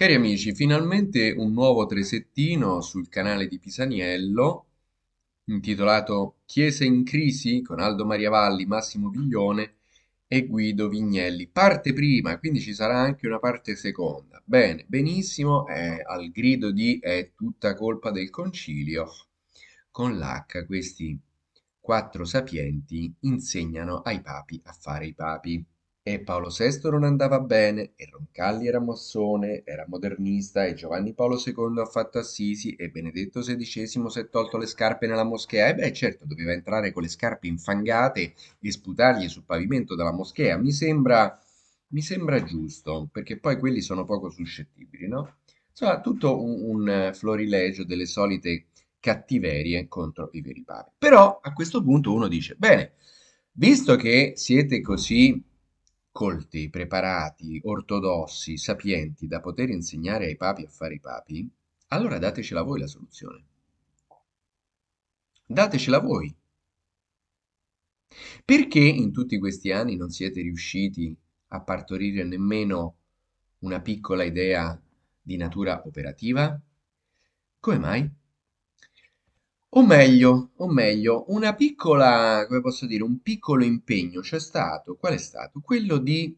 Cari amici, finalmente un nuovo tresettino sul canale di Pisaniello intitolato Chiese in crisi con Aldo Maria Valli, Massimo Viglione e Guido Vignelli. Parte prima, quindi ci sarà anche una parte seconda. Bene, benissimo, eh, al grido di è tutta colpa del concilio, con l'H questi quattro sapienti insegnano ai papi a fare i papi. E Paolo VI non andava bene, e Roncalli era massone, era modernista, e Giovanni Paolo II ha fatto Assisi, e Benedetto XVI si è tolto le scarpe nella moschea. E beh, certo, doveva entrare con le scarpe infangate e sputargli sul pavimento della moschea. Mi sembra, mi sembra giusto, perché poi quelli sono poco suscettibili, no? Insomma, tutto un, un eh, florilegio delle solite cattiverie contro i veri papi. Però a questo punto uno dice, bene, visto che siete così colti preparati ortodossi sapienti da poter insegnare ai papi a fare i papi allora datecela voi la soluzione datecela voi perché in tutti questi anni non siete riusciti a partorire nemmeno una piccola idea di natura operativa? Come mai? O meglio, o meglio, una piccola, come posso dire, un piccolo impegno c'è stato. Qual è stato? Quello di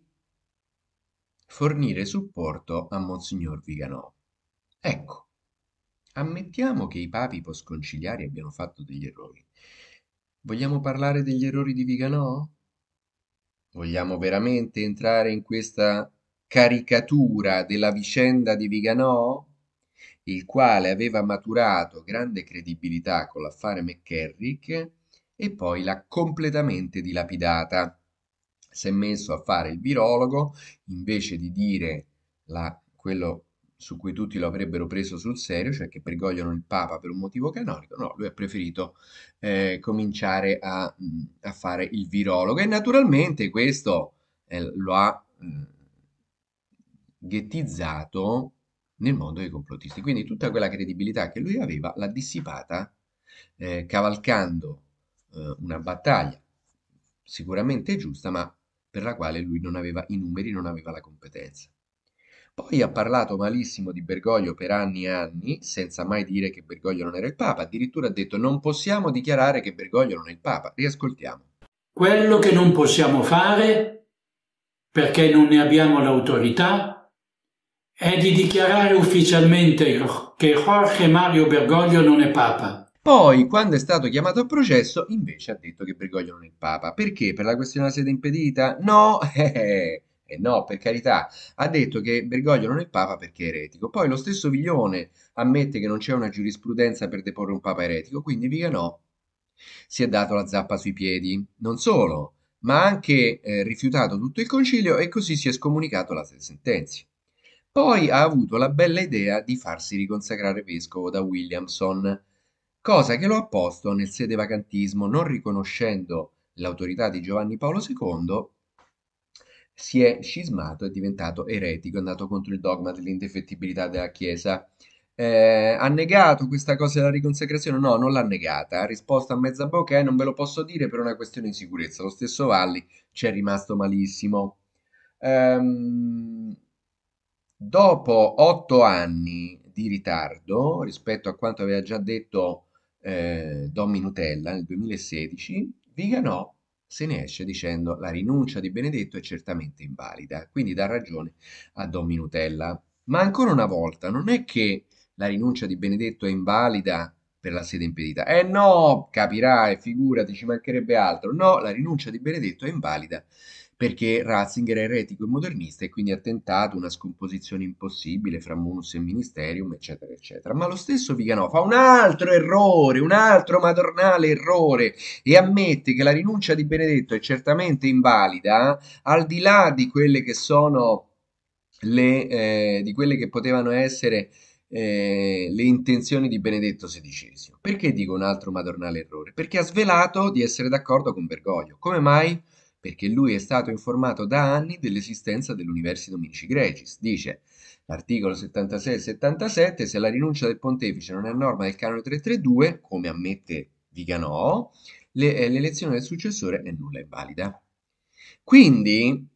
fornire supporto a Monsignor Viganò. Ecco, ammettiamo che i papi postconciliari abbiano fatto degli errori. Vogliamo parlare degli errori di Viganò? Vogliamo veramente entrare in questa caricatura della vicenda di Viganò? il quale aveva maturato grande credibilità con l'affare McCarrick e poi l'ha completamente dilapidata. Si è messo a fare il virologo invece di dire la, quello su cui tutti lo avrebbero preso sul serio, cioè che pergogliano il Papa per un motivo canonico, no, lui ha preferito eh, cominciare a, mm, a, fare il virologo e naturalmente questo eh, lo ha mh, mm, ghettizzato nel mondo dei complottisti. Quindi tutta quella credibilità che lui aveva l'ha dissipata eh, cavalcando eh, una battaglia sicuramente giusta, ma per la quale lui non aveva i numeri, non aveva la competenza. Poi ha parlato malissimo di Bergoglio per anni e anni, senza mai dire che Bergoglio non era il Papa, addirittura ha detto non possiamo dichiarare che Bergoglio non è il Papa. Riascoltiamo. Quello che non possiamo fare, perché non ne abbiamo l'autorità, è di dichiarare ufficialmente che Jorge Mario Bergoglio non è Papa. Poi, quando è stato chiamato a processo, invece ha detto che Bergoglio non è Papa. Perché? Per la questione della sede impedita? No, eh, eh, eh, no, per carità. Ha detto che Bergoglio non è Papa perché è eretico. Poi lo stesso Viglione ammette che non c'è una giurisprudenza per deporre un Papa eretico, quindi Viganò si è dato la zappa sui piedi. Non solo, ma ha anche eh, rifiutato tutto il concilio e così si è scomunicato la sentenza. Poi ha avuto la bella idea di farsi riconsacrare vescovo da Williamson, cosa che lo ha posto nel sede vacantismo, non riconoscendo l'autorità di Giovanni Paolo II, si è scismato, è diventato eretico, è andato contro il dogma dell'indefettibilità della Chiesa. Eh, ha negato questa cosa della riconsacrazione? No, non l'ha negata. Ha risposto a mezza bocca: eh, non ve lo posso dire per una questione di sicurezza. Lo stesso Valli ci è rimasto malissimo. Ehm, dopo otto anni di ritardo rispetto a quanto aveva già detto eh, Don Minutella nel 2016, Viganò se ne esce dicendo la rinuncia di Benedetto è certamente invalida, quindi dà ragione a Don Minutella. Ma ancora una volta, non è che la rinuncia di Benedetto è invalida per la sede impedita. Eh no, capirai, figurati, ci mancherebbe altro. No, la rinuncia di Benedetto è invalida perché Ratzinger è eretico e modernista e quindi ha tentato una scomposizione impossibile fra munus e ministerium, eccetera, eccetera. Ma lo stesso Viganò fa un altro errore, un altro madornale errore e ammette che la rinuncia di Benedetto è certamente invalida, al di là di quelle che sono le, eh, di quelle che potevano essere eh, le intenzioni di Benedetto XVI. Perché dico un altro madornale errore? Perché ha svelato di essere d'accordo con Bergoglio. Come mai? perché lui è stato informato da anni dell'esistenza dell'Universi Dominici Grecis. Dice, l'articolo 76 e 77, se la rinuncia del pontefice non è norma del canone 332, come ammette Viganò, le, eh, l'elezione del successore è nulla e valida. Quindi,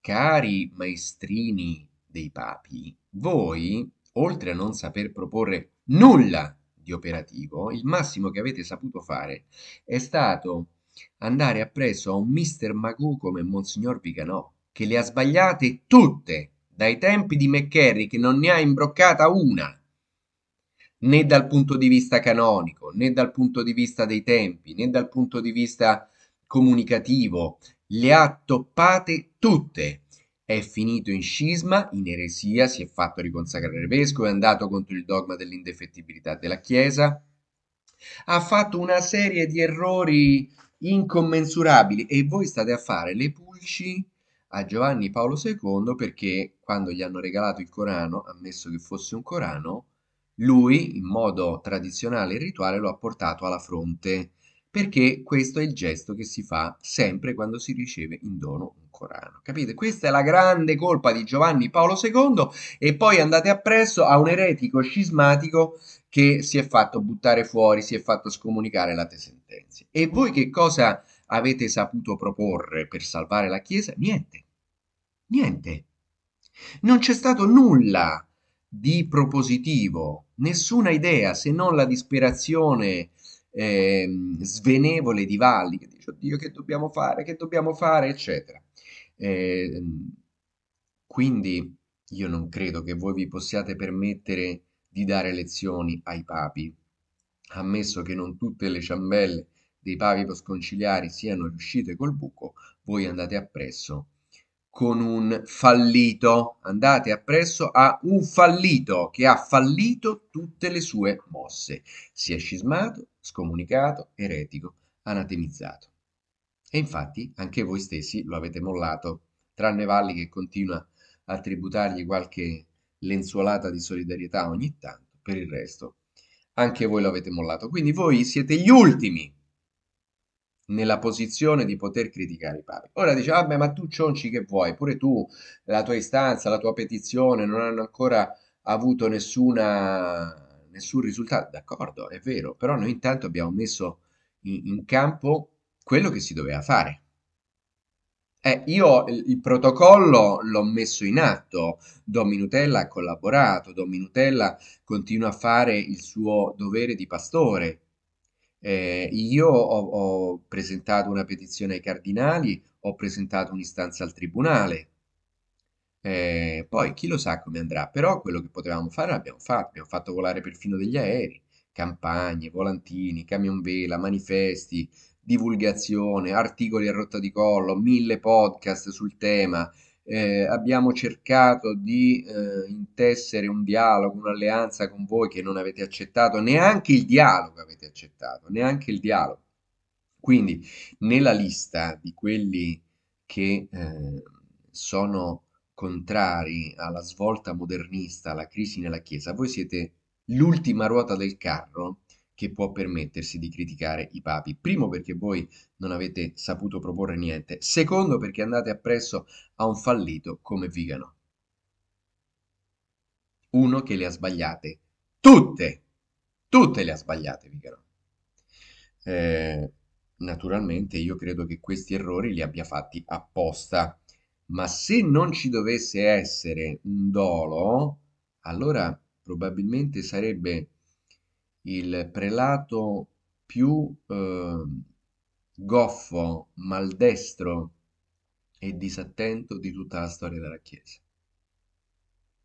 cari maestrini dei papi, voi, oltre a non saper proporre nulla di operativo, il massimo che avete saputo fare è stato andare appresso a un mister Magoo come Monsignor Picanò, che le ha sbagliate tutte, dai tempi di McCarry che non ne ha imbroccata una, né dal punto di vista canonico, né dal punto di vista dei tempi, né dal punto di vista comunicativo, le ha toppate tutte. È finito in scisma, in eresia, si è fatto riconsacrare vescovo, è andato contro il dogma dell'indefettibilità della Chiesa, ha fatto una serie di errori incommensurabili e voi state a fare le pulci a Giovanni Paolo II perché quando gli hanno regalato il Corano, ammesso che fosse un Corano, lui in modo tradizionale e rituale lo ha portato alla fronte perché questo è il gesto che si fa sempre quando si riceve in dono un Corano. Capite? Questa è la grande colpa di Giovanni Paolo II e poi andate appresso a un eretico scismatico che si è fatto buttare fuori, si è fatto scomunicare la sentenze. E voi che cosa avete saputo proporre per salvare la Chiesa? Niente. Niente. Non c'è stato nulla di propositivo, nessuna idea se non la disperazione eh, svenevole di valli, che dice, oddio, che dobbiamo fare, che dobbiamo fare, eccetera. Eh, quindi io non credo che voi vi possiate permettere di dare lezioni ai papi, ammesso che non tutte le ciambelle dei papi posconciliari siano riuscite col buco, voi andate appresso con un fallito, andate appresso a un fallito che ha fallito tutte le sue mosse, si è scismato, scomunicato, eretico, anatemizzato. E infatti anche voi stessi lo avete mollato, tranne Valli che continua a tributargli qualche lenzuolata di solidarietà ogni tanto, per il resto anche voi lo avete mollato. Quindi voi siete gli ultimi nella posizione di poter criticare i papi. Ora dice, vabbè, ma tu cionci che vuoi, pure tu, la tua istanza, la tua petizione non hanno ancora avuto nessuna nessun risultato, d'accordo, è vero, però noi intanto abbiamo messo in, in campo quello che si doveva fare. Eh, io il, il protocollo l'ho messo in atto, Don Minutella ha collaborato, Don Minutella continua a fare il suo dovere di pastore. Eh, io ho, ho presentato una petizione ai cardinali, ho presentato un'istanza al tribunale, eh, poi chi lo sa come andrà, però quello che potevamo fare l'abbiamo fatto, abbiamo fatto volare perfino degli aerei, campagne, volantini, camion vela, manifesti, divulgazione, articoli a rotta di collo, mille podcast sul tema. Eh, abbiamo cercato di eh, intessere un dialogo, un'alleanza con voi che non avete accettato, neanche il dialogo avete accettato, neanche il dialogo. Quindi nella lista di quelli che eh, sono contrari alla svolta modernista, alla crisi nella Chiesa, voi siete l'ultima ruota del carro che può permettersi di criticare i papi. Primo perché voi non avete saputo proporre niente, secondo perché andate appresso a un fallito come Vigano. Uno che le ha sbagliate tutte, tutte le ha sbagliate Vigano. Eh, naturalmente io credo che questi errori li abbia fatti apposta ma se non ci dovesse essere un dolo, allora probabilmente sarebbe il prelato più eh, goffo, maldestro e disattento di tutta la storia della Chiesa.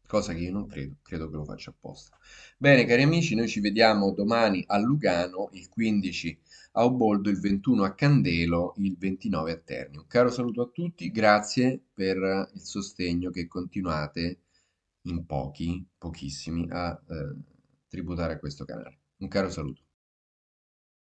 Cosa che io non credo, credo che lo faccia apposta. Bene, cari amici, noi ci vediamo domani a Lugano, il 15 a Oboldo il 21 a Candelo, il 29 a Terni. Un caro saluto a tutti, grazie per il sostegno che continuate in pochi, pochissimi, a eh, tributare a questo canale. Un caro saluto.